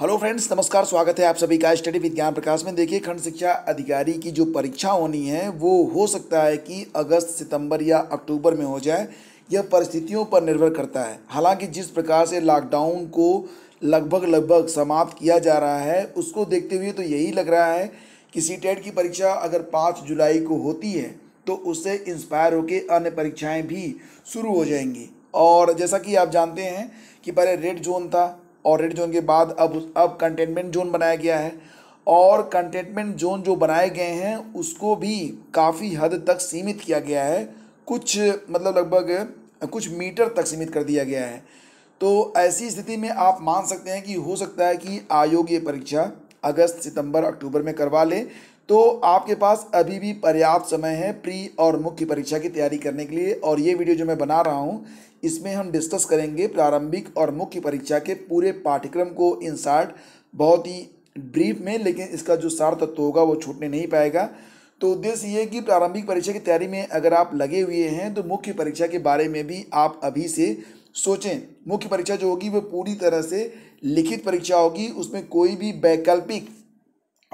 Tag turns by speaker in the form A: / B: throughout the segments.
A: hello friends नमस्कार स्वागत है आप सभी का स्टडी विज्ञान प्रकाश में देखिए खंड शिक्षा अधिकारी की जो परीक्षा होनी है वो हो सकता है कि अगस्त सितंबर या अक्टूबर में हो जाए यह परिस्थितियों पर निर्भर करता है हालांकि जिस प्रकार से लॉकडाउन को लगभग लगभग समाप्त किया जा रहा है उसको देखते हुए तो यही लग रहा है कि सी e की परीक्षा अगर पाँच जुलाई को होती है तो उससे इंस्पायर होकर अन्य परीक्षाएँ भी शुरू हो जाएंगी और जैसा कि आप जानते हैं कि पहले रेड जोन था और रेड जोन के बाद अब अब कंटेनमेंट जोन बनाया गया है और कंटेनमेंट जोन जो बनाए गए हैं उसको भी काफ़ी हद तक सीमित किया गया है कुछ मतलब लगभग कुछ मीटर तक सीमित कर दिया गया है तो ऐसी स्थिति में आप मान सकते हैं कि हो सकता है कि आयोग ये परीक्षा अगस्त सितंबर अक्टूबर में करवा ले तो आपके पास अभी भी पर्याप्त समय है प्री और मुख्य परीक्षा की तैयारी करने के लिए और ये वीडियो जो मैं बना रहा हूँ इसमें हम डिस्कस करेंगे प्रारंभिक और मुख्य परीक्षा के पूरे पाठ्यक्रम को इन शार्ट बहुत ही ब्रीफ में लेकिन इसका जो सार तत्व होगा वो छूटने नहीं पाएगा तो उद्देश्य ये कि प्रारंभिक परीक्षा की तैयारी में अगर आप लगे हुए हैं तो मुख्य परीक्षा के बारे में भी आप अभी से सोचें मुख्य परीक्षा जो होगी वो पूरी तरह से लिखित परीक्षा होगी उसमें कोई भी वैकल्पिक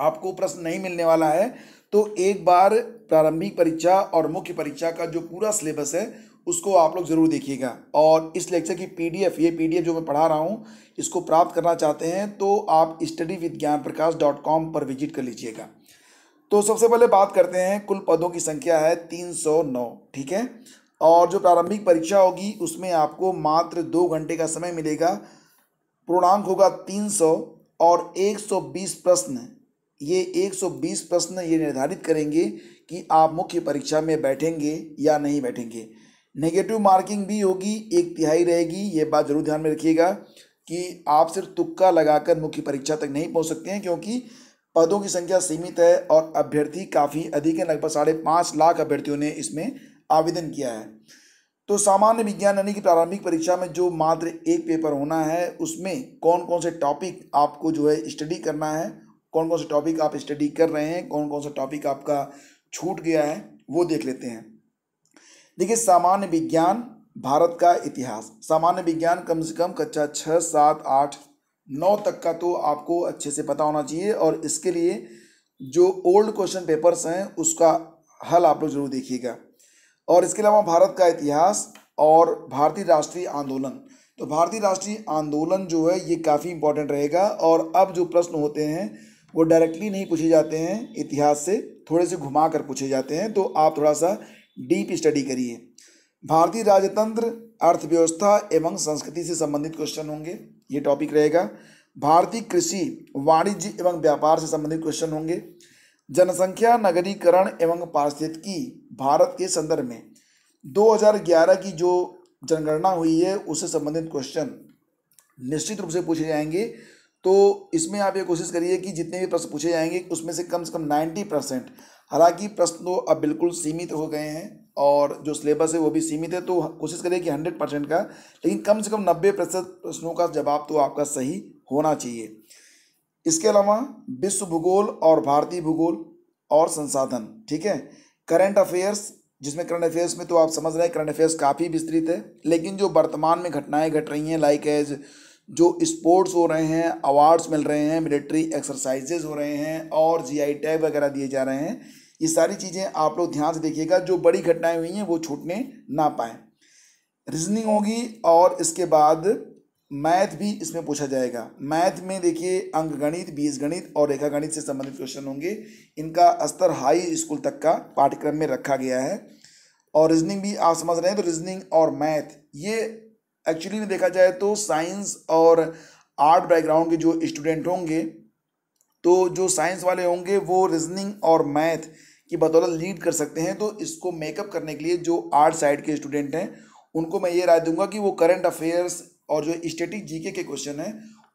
A: आपको प्रश्न नहीं मिलने वाला है तो एक बार प्रारंभिक परीक्षा और मुख्य परीक्षा का जो पूरा सिलेबस है उसको आप लोग ज़रूर देखिएगा और इस लेक्चर की पीडीएफ ये पीडीएफ जो मैं पढ़ा रहा हूँ इसको प्राप्त करना चाहते हैं तो आप study with Gyan Prakash dot com पर विजिट कर लीजिएगा तो सबसे पहले बात करते हैं कुल पदों की संख्या है तीन सौ नौ ठीक है और जो प्रारंभिक परीक्षा होगी उसमें आपको मात्र दो घंटे का समय मिलेगा पूर्णांक होगा तीन सौ और एक सौ बीस प्रश्न ये 120 प्रश्न ये निर्धारित करेंगे कि आप मुख्य परीक्षा में बैठेंगे या नहीं बैठेंगे नेगेटिव मार्किंग भी होगी एक तिहाई रहेगी ये बात जरूर ध्यान में रखिएगा कि आप सिर्फ तुक्का लगाकर मुख्य परीक्षा तक नहीं पहुंच सकते हैं क्योंकि पदों की संख्या सीमित है और अभ्यर्थी काफ़ी अधिक है लगभग साढ़े पाँच लाख अभ्यर्थियों ने इसमें आवेदन किया है तो सामान्य विज्ञान यानी कि प्रारंभिक परीक्षा में जो मात्र एक पेपर होना है उसमें कौन कौन से टॉपिक आपको जो है स्टडी करना है कौन कौन से टॉपिक आप स्टडी कर रहे हैं कौन कौन सा टॉपिक आपका छूट गया है वो देख लेते हैं देखिए सामान्य विज्ञान भारत का इतिहास सामान्य विज्ञान कम से कम कक्षा छः सात आठ नौ तक का तो आपको अच्छे से पता होना चाहिए और इसके लिए जो ओल्ड क्वेश्चन पेपर्स हैं उसका हल आप लोग जरूर देखिएगा और इसके अलावा भारत का इतिहास और भारतीय राष्ट्रीय आंदोलन तो भारतीय राष्ट्रीय आंदोलन जो है ये काफ़ी इंपॉर्टेंट रहेगा और अब जो प्रश्न होते हैं वो डायरेक्टली नहीं पूछे जाते हैं इतिहास से थोड़े से घुमा कर पूछे जाते हैं तो आप थोड़ा सा डीप स्टडी करिए भारतीय राजतंत्र अर्थव्यवस्था एवं संस्कृति से संबंधित क्वेश्चन होंगे ये टॉपिक रहेगा भारतीय कृषि वाणिज्य एवं व्यापार से संबंधित क्वेश्चन होंगे जनसंख्या नगरीकरण एवं पारिस्थितिकी भारत के संदर्भ में 2011 की जो जनगणना हुई है उससे संबंधित क्वेश्चन निश्चित रूप से पूछे जाएंगे तो इसमें आप ये कोशिश करिए कि जितने भी प्रश्न पूछे जाएंगे उसमें से कम से कम नाइन्टी परसेंट हालांकि प्रश्न तो अब बिल्कुल सीमित हो गए हैं और जो सिलेबस है वो भी सीमित है तो कोशिश करिए कि हंड्रेड परसेंट का लेकिन कम से कम नब्बे प्रतिशत प्रश्नों का जवाब तो आपका सही होना चाहिए इसके अलावा विश्व भूगोल और भारतीय भूगोल और संसाधन ठीक है करंट अफेयर्स जिसमें करंट अफेयर्स में तो आप समझ रहे हैं करंट अफेयर्स काफ़ी विस्तृत है लेकिन जो वर्तमान में घटनाएँ घट रही हैं लाइक एज जो स्पोर्ट्स हो रहे हैं अवार्ड्स मिल रहे हैं मिलिट्री एक्सरसाइजेज हो रहे हैं और जीआई टैग वगैरह दिए जा रहे हैं ये सारी चीज़ें आप लोग ध्यान से देखिएगा जो बड़ी घटनाएं हुई हैं वो छूटने ना पाए रीजनिंग होगी और इसके बाद मैथ भी इसमें पूछा जाएगा मैथ में देखिए अंक गणित बीज गणित और रेखा गणित से संबंधित क्वेश्चन होंगे इनका स्तर हाई स्कूल तक का पाठ्यक्रम में रखा गया है और रीजनिंग भी आप समझ रहे हैं तो रीजनिंग और मैथ ये एक्चुअली में देखा जाए तो साइंस और आर्ट बैकग्राउंड के जो स्टूडेंट होंगे तो जो साइंस वाले होंगे वो रीजनिंग और मैथ की बदौलत लीड कर सकते हैं तो इसको मेकअप करने के लिए जो आर्ट साइड के स्टूडेंट हैं उनको मैं ये राय दूंगा कि वो करंट अफेयर्स और जो स्टेटिक जीके के क्वेश्चन हैं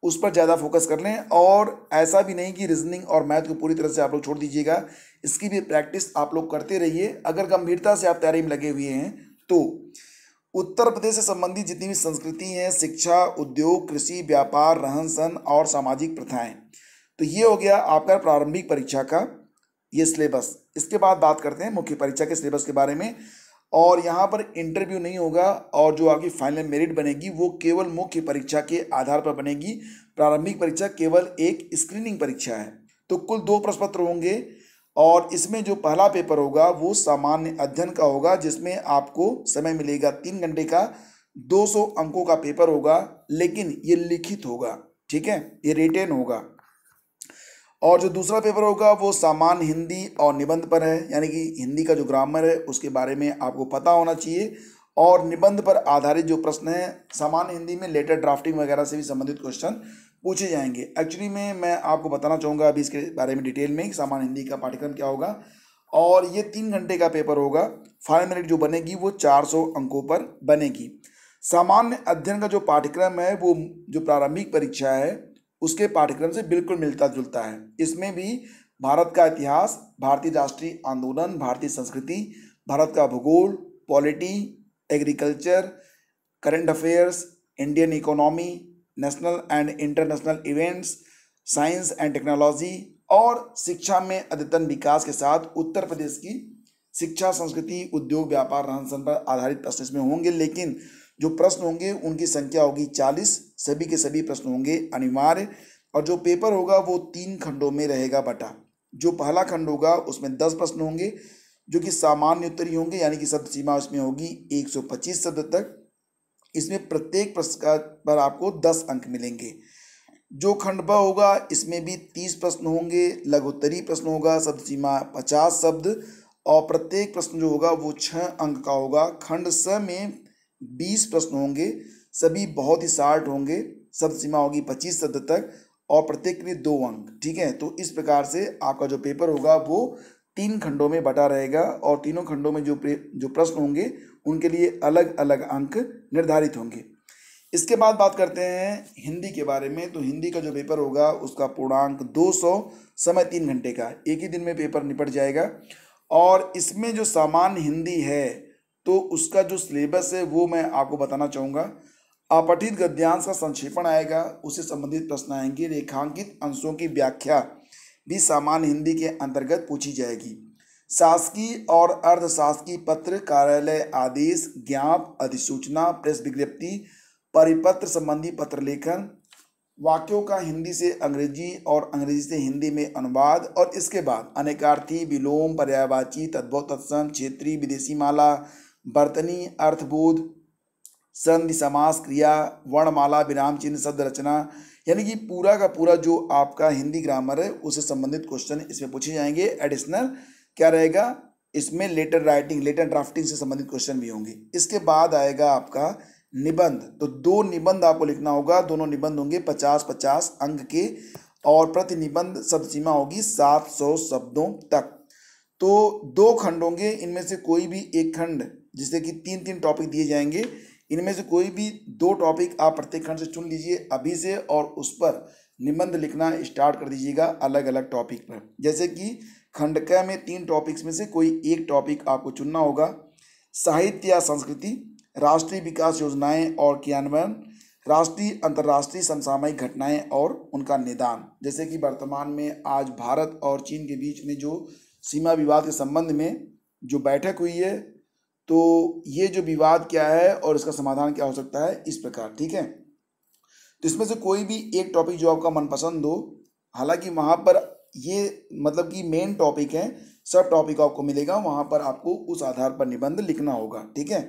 A: उस पर ज़्यादा फोकस कर लें और ऐसा भी नहीं कि रीजनिंग और मैथ को पूरी तरह से आप लोग छोड़ दीजिएगा इसकी भी प्रैक्टिस आप लोग करते रहिए अगर गंभीरता से आप तैयारी में लगे हुए हैं तो उत्तर प्रदेश से संबंधित जितनी भी संस्कृति हैं शिक्षा उद्योग कृषि व्यापार रहन सहन और सामाजिक प्रथाएं तो ये हो गया आपका प्रारंभिक परीक्षा का ये सिलेबस इसके बाद बात करते हैं मुख्य परीक्षा के सिलेबस के बारे में और यहाँ पर इंटरव्यू नहीं होगा और जो आपकी फाइनल मेरिट बनेगी वो केवल मुख्य परीक्षा के आधार पर बनेगी प्रारंभिक परीक्षा केवल एक स्क्रीनिंग परीक्षा है तो कुल दो प्रश्न पत्र होंगे और इसमें जो पहला पेपर होगा वो सामान्य अध्ययन का होगा जिसमें आपको समय मिलेगा तीन घंटे का 200 अंकों का पेपर होगा लेकिन ये लिखित होगा ठीक है ये रिटेन होगा और जो दूसरा पेपर होगा वो सामान्य हिंदी और निबंध पर है यानी कि हिंदी का जो ग्रामर है उसके बारे में आपको पता होना चाहिए और निबंध पर आधारित जो प्रश्न है सामान्य हिंदी में लेटर ड्राफ्टिंग वगैरह से भी संबंधित क्वेश्चन पूछे जाएंगे एक्चुअली में मैं आपको बताना चाहूँगा अभी इसके बारे में डिटेल में सामान्य हिंदी का पाठ्यक्रम क्या होगा और ये तीन घंटे का पेपर होगा फाइव मिनट जो बनेगी वो सौ अंकों पर बनेगी सामान्य अध्ययन का जो पाठ्यक्रम है वो जो प्रारंभिक परीक्षा है उसके पाठ्यक्रम से बिल्कुल मिलता जुलता है इसमें भी भारत का इतिहास भारतीय राष्ट्रीय आंदोलन भारतीय संस्कृति भारत का भूगोल polity agriculture current affairs Indian economy national and international events science and technology और शिक्षा में अद्यतन विकास के साथ उत्तर प्रदेश की शिक्षा संस्कृति उद्योग व्यापार रहन सहन पर आधारित प्रश्न इसमें होंगे लेकिन जो प्रश्न होंगे उनकी संख्या होगी चालीस सभी के सभी प्रश्न होंगे अनिवार्य और जो पेपर होगा वो तीन खंडों में रहेगा बटा जो पहला खंड होगा उसमें दस प्रश्न होंगे जो कि सामान्य उत्तरी होंगे यानी कि शब्द सीमा उसमें होगी एक सौ पच्चीस शब्द तक इसमें प्रत्येक प्रश्न पर आपको दस अंक मिलेंगे जो खंड ब होगा इसमें भी तीस प्रश्न होंगे लघुत्तरी प्रश्न होगा शब्द सीमा पचास शब्द और प्रत्येक प्रश्न जो होगा वो छः अंक का होगा खंड स में बीस प्रश्न होंगे सभी बहुत ही शार्ट होंगे शब्द सीमा होगी पच्चीस शब्द तक और प्रत्येक में दो अंक ठीक है तो इस प्रकार से आपका जो पेपर होगा वो तीन खंडों में बटा रहेगा और तीनों खंडों में जो जो प्रश्न होंगे उनके लिए अलग अलग अंक निर्धारित होंगे इसके बाद बात करते हैं हिंदी के बारे में तो हिंदी का जो पेपर होगा उसका पूर्णांक 200 समय तीन घंटे का एक ही दिन में पेपर निपट जाएगा और इसमें जो सामान्य हिंदी है तो उसका जो सिलेबस है वो मैं आपको बताना चाहूँगा अपठित गद्यांश का संक्षेपण आएगा उससे संबंधित प्रश्न आएंगे रेखांकित अंशों की व्याख्या भी सामान्य हिंदी के अंतर्गत पूछी जाएगी शासकीय और अर्धशासकीय पत्र कार्यालय आदेश ज्ञाप अधिसूचना प्रेस विज्ञप्ति परिपत्र संबंधी पत्र लेखन वाक्यों का हिंदी से अंग्रेजी और अंग्रेजी से हिंदी में अनुवाद और इसके बाद अनेकार्थी विलोम पर्यायवाची तद्भव तत्सम क्षेत्रीय विदेशी माला बर्तनी अर्थबोध संधि समास क्रिया वर्णमाला विराम चिन्ह शब्द रचना यानी कि पूरा का पूरा जो आपका हिंदी ग्रामर है उससे संबंधित क्वेश्चन इसमें पूछे जाएंगे एडिशनल क्या रहेगा इसमें लेटर राइटिंग लेटर ड्राफ्टिंग से संबंधित क्वेश्चन भी होंगे इसके बाद आएगा आपका निबंध तो दो निबंध आपको लिखना होगा दोनों निबंध होंगे पचास पचास अंक के और प्रति निबंध शब्द सीमा होगी सात सौ शब्दों तक तो दो खंड होंगे इनमें से कोई भी एक खंड जिससे कि तीन तीन टॉपिक दिए जाएंगे इनमें से कोई भी दो टॉपिक आप प्रत्येक खंड से चुन लीजिए अभी से और उस पर निबंध लिखना स्टार्ट कर दीजिएगा अलग अलग टॉपिक पर जैसे कि खंड क में तीन टॉपिक्स में से कोई एक टॉपिक आपको चुनना होगा साहित्य या संस्कृति राष्ट्रीय विकास योजनाएं और क्रियान्वयन राष्ट्रीय अंतर्राष्ट्रीय समसामयिक घटनाएं और उनका निदान जैसे कि वर्तमान में आज भारत और चीन के बीच में जो सीमा विवाद के संबंध में जो बैठक हुई है तो ये जो विवाद क्या है और इसका समाधान क्या हो सकता है इस प्रकार ठीक है तो इसमें से कोई भी एक टॉपिक जो आपका मनपसंद हो हालांकि वहाँ पर ये मतलब कि मेन टॉपिक है सब टॉपिक आपको मिलेगा वहाँ पर आपको उस आधार पर निबंध लिखना होगा ठीक है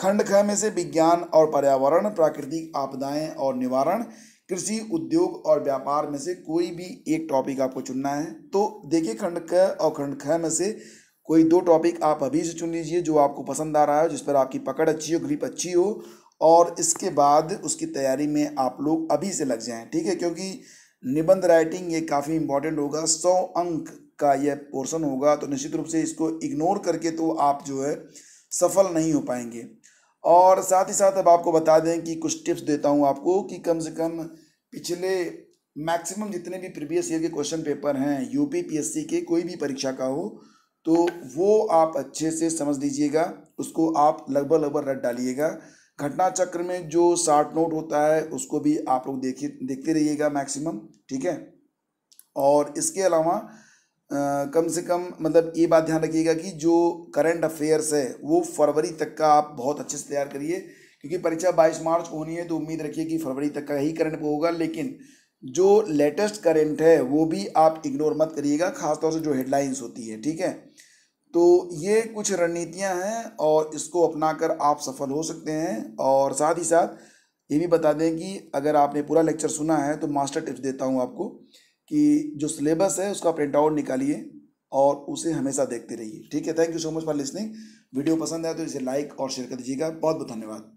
A: खंड ख में से विज्ञान और पर्यावरण प्राकृतिक आपदाएं और निवारण कृषि उद्योग और व्यापार में से कोई भी एक टॉपिक आपको चुनना है तो देखिए खंड क और खंड ख में से कोई दो टॉपिक आप अभी से चुन लीजिए जो आपको पसंद आ रहा हो जिस पर आपकी पकड़ अच्छी हो ग्रिप अच्छी हो और इसके बाद उसकी तैयारी में आप लोग अभी से लग जाएं ठीक है क्योंकि निबंध राइटिंग ये काफ़ी इंपॉर्टेंट होगा सौ अंक का यह पोर्शन होगा तो निश्चित रूप से इसको इग्नोर करके तो आप जो है सफल नहीं हो पाएंगे और साथ ही साथ अब आपको बता दें कि कुछ टिप्स देता हूँ आपको कि कम से कम पिछले मैक्सिमम जितने भी प्रीवियस ईयर के क्वेश्चन पेपर हैं यूपी पीएससी के कोई भी परीक्षा का हो तो वो आप अच्छे से समझ लीजिएगा उसको आप लगभग लगभग रट डालिएगा घटना चक्र में जो शार्ट नोट होता है उसको भी आप लोग देखिए देखते रहिएगा मैक्सिमम ठीक है और इसके अलावा कम से कम मतलब ये बात ध्यान रखिएगा कि जो करंट अफेयर्स है वो फरवरी तक का आप बहुत अच्छे से तैयार करिए क्योंकि परीक्षा बाईस मार्च को होनी है तो उम्मीद रखिए कि फरवरी तक का ही करंट होगा लेकिन जो लेटेस्ट करंट है वो भी आप इग्नोर मत करिएगा खासतौर से जो हेडलाइंस होती है ठीक है तो ये कुछ रणनीतियाँ हैं और इसको अपनाकर आप सफल हो सकते हैं और साथ ही साथ ये भी बता दें कि अगर आपने पूरा लेक्चर सुना है तो मास्टर टिप्स देता हूँ आपको कि जो सिलेबस है उसका प्रिंट आउट निकालिए और उसे हमेशा देखते रहिए ठीक है thank you so much for listening video पसंद आए तो इसे लाइक और शेयर कर दीजिएगा बहुत बहुत धन्यवाद